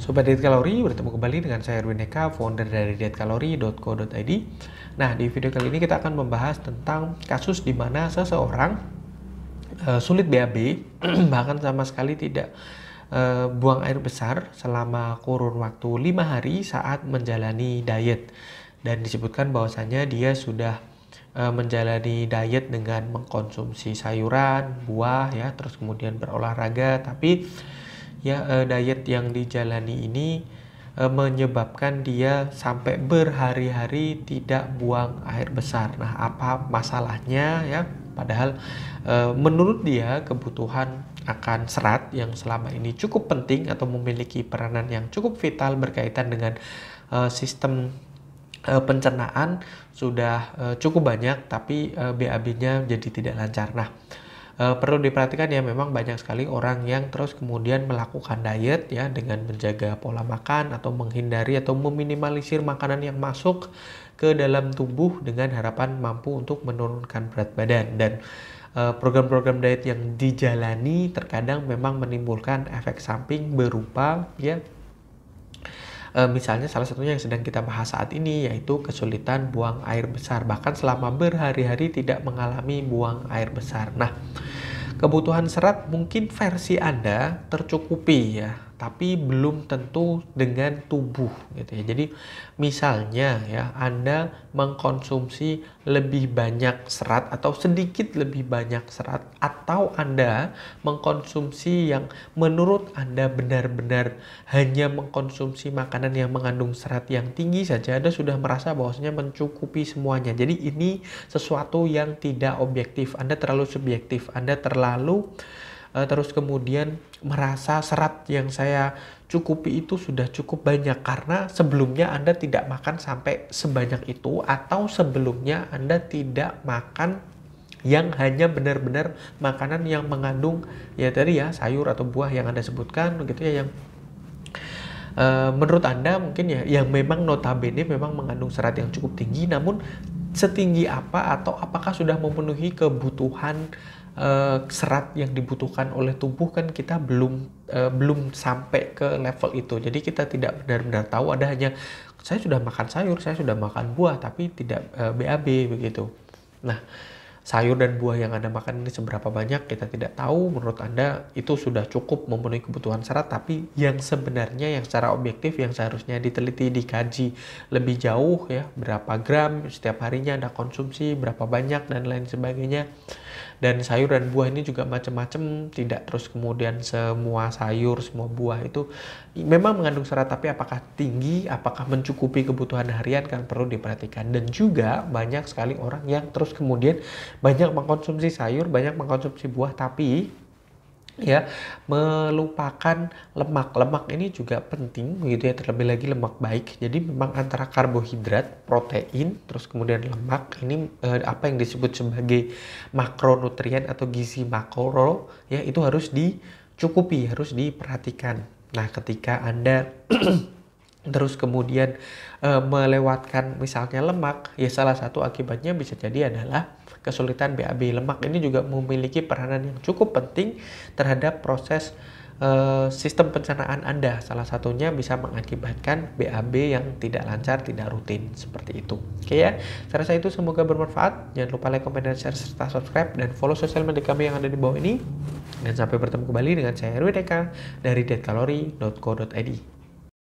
Sobat Diet Kalori, bertemu kembali dengan saya Erwin Eka, founder dari dietkalori.co.id. Nah, di video kali ini kita akan membahas tentang kasus di mana seseorang uh, sulit BAB, bahkan sama sekali tidak uh, buang air besar selama kurun waktu 5 hari saat menjalani diet. Dan disebutkan bahwasannya dia sudah eh, menjalani diet dengan mengkonsumsi sayuran, buah ya, terus kemudian berolahraga, tapi ya uh, diet yang dijalani ini uh, menyebabkan dia sampai berhari-hari tidak buang air besar. Nah, apa masalahnya ya? Padahal uh, menurut dia kebutuhan akan serat yang selama ini cukup penting atau memiliki peranan yang cukup vital berkaitan dengan uh, sistem pencernaan sudah cukup banyak tapi BAB-nya jadi tidak lancar. Nah, e, perlu diperhatikan ya memang banyak sekali orang yang terus kemudian melakukan diet ya dengan menjaga pola makan atau menghindari atau meminimalisir makanan yang masuk ke dalam tubuh dengan harapan mampu untuk menurunkan berat badan dan eh, program-program diet yang dijalani terkadang memang menimbulkan efek samping berupa ya E, misalnya salah satunya yang sedang kita bahas saat ini yaitu kesulitan buang air besar bahkan selama berhari-hari tidak mengalami buang air besar. Nah, kebutuhan serat mungkin versi Anda tercukupi ya tapi belum tentu dengan tubuh gitu ya. Jadi misalnya ya Anda mengkonsumsi lebih banyak serat atau sedikit lebih banyak serat atau Anda mengkonsumsi yang menurut Anda benar-benar hanya mengkonsumsi makanan yang mengandung serat yang tinggi saja Anda sudah merasa bahwasanya mencukupi semuanya. Jadi ini sesuatu yang tidak objektif. Anda terlalu subjektif. Anda terlalu uh, terus kemudian merasa serat yang saya cukupi itu sudah cukup banyak karena sebelumnya Anda tidak makan sampai sebanyak itu atau sebelumnya Anda tidak makan yang hanya benar-benar makanan yang mengandung ya tadi ya sayur atau buah yang Anda sebutkan gitu ya yang eh, menurut Anda mungkin ya yang memang notabene memang mengandung serat yang cukup tinggi namun setinggi apa atau apakah sudah memenuhi kebutuhan uh, serat yang dibutuhkan oleh tubuh kan kita belum uh, belum sampai ke level itu. Jadi kita tidak benar-benar tahu ada hanya saya sudah makan sayur, saya sudah makan buah tapi tidak uh, eh, BAB begitu. Nah, sayur dan buah yang Anda makan ini seberapa banyak kita tidak tahu. Menurut Anda itu sudah cukup memenuhi kebutuhan serat? tapi yang sebenarnya yang secara objektif yang seharusnya diteliti, dikaji lebih jauh ya, berapa gram setiap harinya Anda konsumsi, berapa banyak dan lain sebagainya. Dan sayur dan buah ini juga macam-macam, tidak terus kemudian semua sayur, semua buah itu memang mengandung serat, tapi apakah tinggi, apakah mencukupi kebutuhan harian kan perlu diperhatikan. Dan juga banyak sekali orang yang terus kemudian banyak mengkonsumsi sayur, banyak mengkonsumsi buah, tapi ya melupakan lemak. Lemak ini juga penting begitu ya, terlebih lagi lemak baik. Jadi memang antara karbohidrat, protein, terus kemudian lemak ini eh, apa yang disebut sebagai makronutrien atau gizi makro ya itu harus dicukupi, harus diperhatikan. Nah, ketika Anda terus kemudian eh, melewatkan misalnya lemak, ya salah satu akibatnya bisa jadi adalah kesulitan BAB lemak ini juga memiliki peranan yang cukup penting terhadap proses uh, sistem pencernaan Anda. Salah satunya bisa mengakibatkan BAB yang tidak lancar, tidak rutin seperti itu. Oke ya. Saya rasa itu semoga bermanfaat. Jangan lupa like, comment, dan share serta subscribe dan follow sosial media kami yang ada di bawah ini. Dan sampai bertemu kembali dengan saya Erwin Eka dari deadcalorie.co.id.